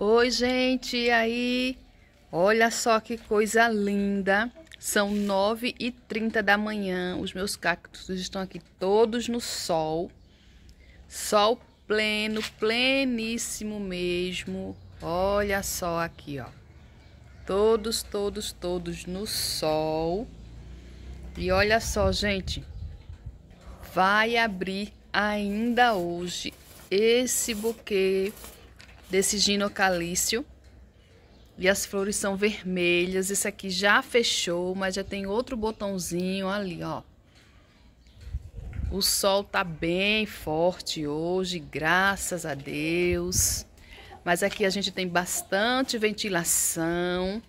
Oi, gente, e aí? Olha só que coisa linda. São 9h30 da manhã. Os meus cactos estão aqui todos no sol. Sol pleno, pleníssimo mesmo. Olha só aqui, ó. Todos, todos, todos no sol. E olha só, gente. Vai abrir ainda hoje esse buquê desse ginocalício. E as flores são vermelhas. Esse aqui já fechou, mas já tem outro botãozinho ali, ó. O sol tá bem forte hoje, graças a Deus. Mas aqui a gente tem bastante ventilação.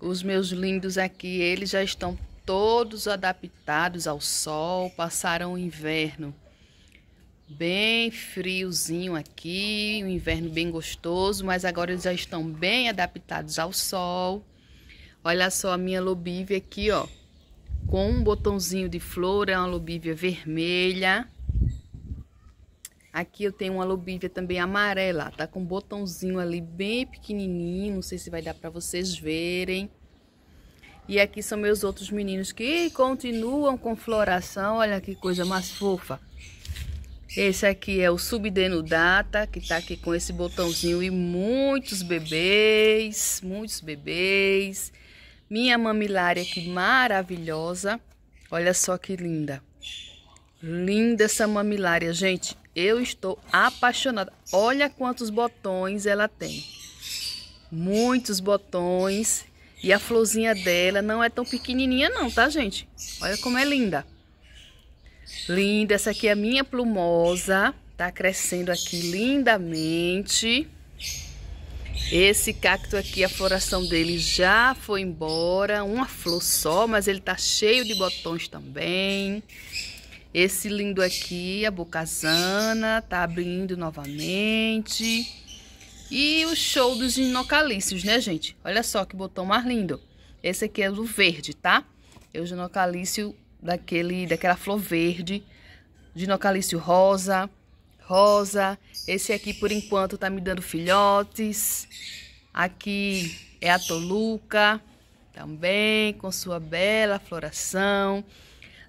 Os meus lindos aqui, eles já estão todos adaptados ao sol, passaram o inverno bem friozinho aqui, um inverno bem gostoso, mas agora eles já estão bem adaptados ao sol. Olha só a minha lobívia aqui, ó, com um botãozinho de flor, é uma lobívia vermelha. Aqui eu tenho uma lobívia também amarela, tá com um botãozinho ali bem pequenininho, não sei se vai dar para vocês verem. E aqui são meus outros meninos que continuam com floração, olha que coisa mais fofa. Esse aqui é o Subdenudata, que tá aqui com esse botãozinho e muitos bebês, muitos bebês. Minha mamilária aqui maravilhosa. Olha só que linda. Linda essa mamilária, gente. Eu estou apaixonada. Olha quantos botões ela tem. Muitos botões. E a florzinha dela não é tão pequenininha não, tá, gente? Olha como é linda. Linda, essa aqui é a minha plumosa. Tá crescendo aqui lindamente. Esse cacto aqui, a floração dele já foi embora. Uma flor só, mas ele tá cheio de botões também. Esse lindo aqui, a bocazana, tá abrindo novamente. E o show dos ginocalícios, né, gente? Olha só que botão mais lindo. Esse aqui é do verde, tá? É o ginocalício daquele, daquela flor verde, nocalício rosa, rosa. Esse aqui, por enquanto, tá me dando filhotes. Aqui é a toluca, também com sua bela floração.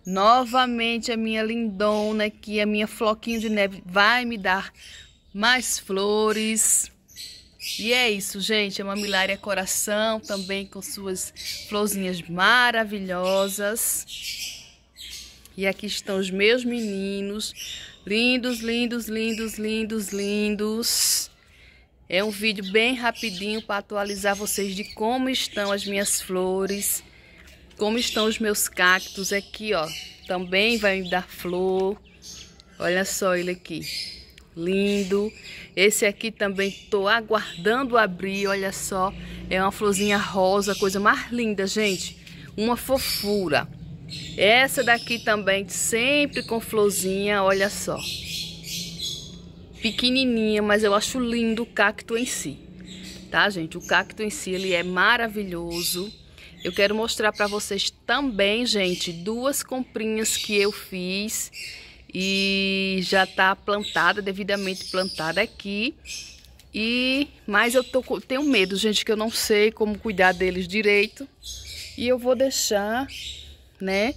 Novamente a minha lindona que a minha floquinho de neve vai me dar mais flores. E é isso, gente. É a milária coração também com suas florzinhas maravilhosas. E aqui estão os meus meninos. Lindos, lindos, lindos, lindos, lindos. É um vídeo bem rapidinho para atualizar vocês de como estão as minhas flores. Como estão os meus cactos aqui, ó. Também vai me dar flor. Olha só ele aqui. Lindo. Esse aqui também tô aguardando abrir, olha só. É uma florzinha rosa, coisa mais linda, gente. Uma fofura. Essa daqui também, sempre com florzinha, olha só. Pequenininha, mas eu acho lindo o cacto em si. Tá, gente? O cacto em si, ele é maravilhoso. Eu quero mostrar para vocês também, gente, duas comprinhas que eu fiz e já tá plantada, devidamente plantada aqui. E mas eu tô, tenho medo, gente, que eu não sei como cuidar deles direito. E eu vou deixar né?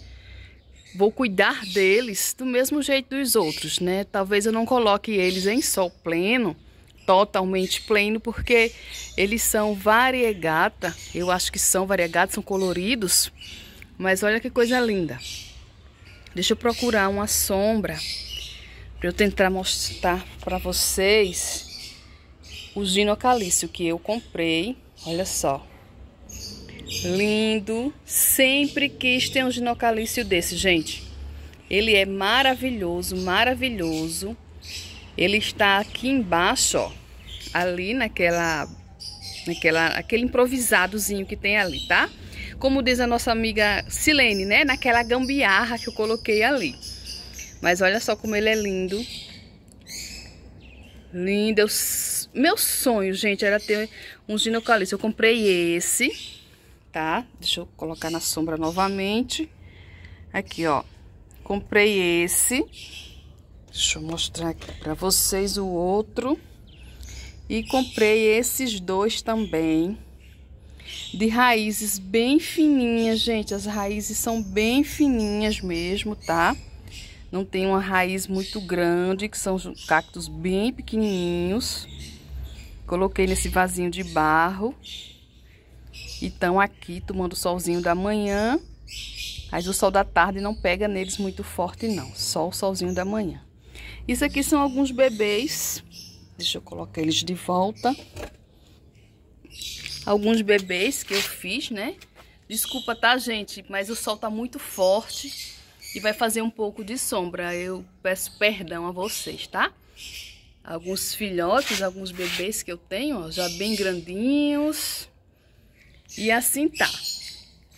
Vou cuidar deles do mesmo jeito dos outros, né? Talvez eu não coloque eles em sol pleno, totalmente pleno, porque eles são variegata. Eu acho que são variegados, são coloridos. Mas olha que coisa linda. Deixa eu procurar uma sombra para eu tentar mostrar para vocês o ginocalício que eu comprei. Olha só lindo. Sempre quis ter um ginocalício desse, gente. Ele é maravilhoso, maravilhoso. Ele está aqui embaixo, ó. Ali naquela, naquela, aquele improvisadozinho que tem ali, tá? Como diz a nossa amiga Silene, né? Naquela gambiarra que eu coloquei ali. Mas olha só como ele é lindo. Lindo. Meu sonho, gente, era ter um ginocalício. Eu comprei esse tá? Deixa eu colocar na sombra novamente. Aqui, ó. Comprei esse. Deixa eu mostrar aqui pra vocês o outro. E comprei esses dois também. De raízes bem fininhas, gente. As raízes são bem fininhas mesmo, tá? Não tem uma raiz muito grande, que são cactos bem pequenininhos. Coloquei nesse vasinho de barro. E estão aqui tomando solzinho da manhã, mas o sol da tarde não pega neles muito forte não, só o solzinho da manhã. Isso aqui são alguns bebês, deixa eu colocar eles de volta. Alguns bebês que eu fiz, né? Desculpa, tá, gente? Mas o sol tá muito forte e vai fazer um pouco de sombra. Eu peço perdão a vocês, tá? Alguns filhotes, alguns bebês que eu tenho, ó, já bem grandinhos. E assim tá.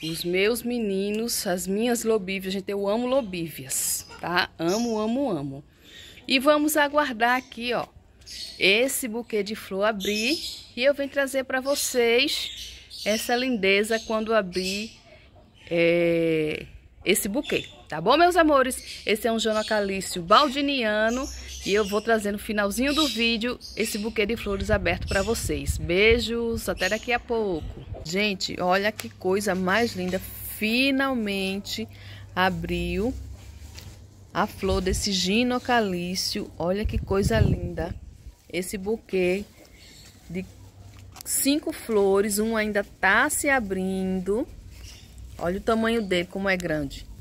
Os meus meninos, as minhas lobívias, gente, eu amo lobívias, tá? Amo, amo, amo. E vamos aguardar aqui, ó, esse buquê de flor abrir e eu venho trazer para vocês essa lindeza quando abrir é, esse buquê. Tá bom, meus amores? Esse é um Calício baldiniano e eu vou trazer no finalzinho do vídeo esse buquê de flores aberto para vocês. Beijos, até daqui a pouco. Gente, olha que coisa mais linda. Finalmente abriu a flor desse ginocalício. Olha que coisa linda. Esse buquê de cinco flores, um ainda tá se abrindo. Olha o tamanho dele, como é grande.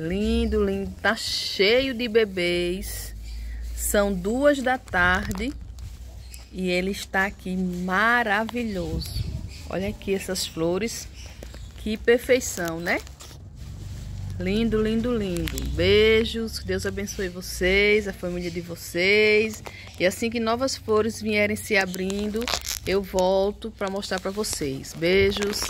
Lindo, lindo. Tá cheio de bebês. São duas da tarde e ele está aqui maravilhoso. Olha aqui essas flores. Que perfeição, né? Lindo, lindo, lindo. Beijos, Deus abençoe vocês, a família de vocês. E assim que novas flores vierem se abrindo, eu volto para mostrar para vocês. Beijos.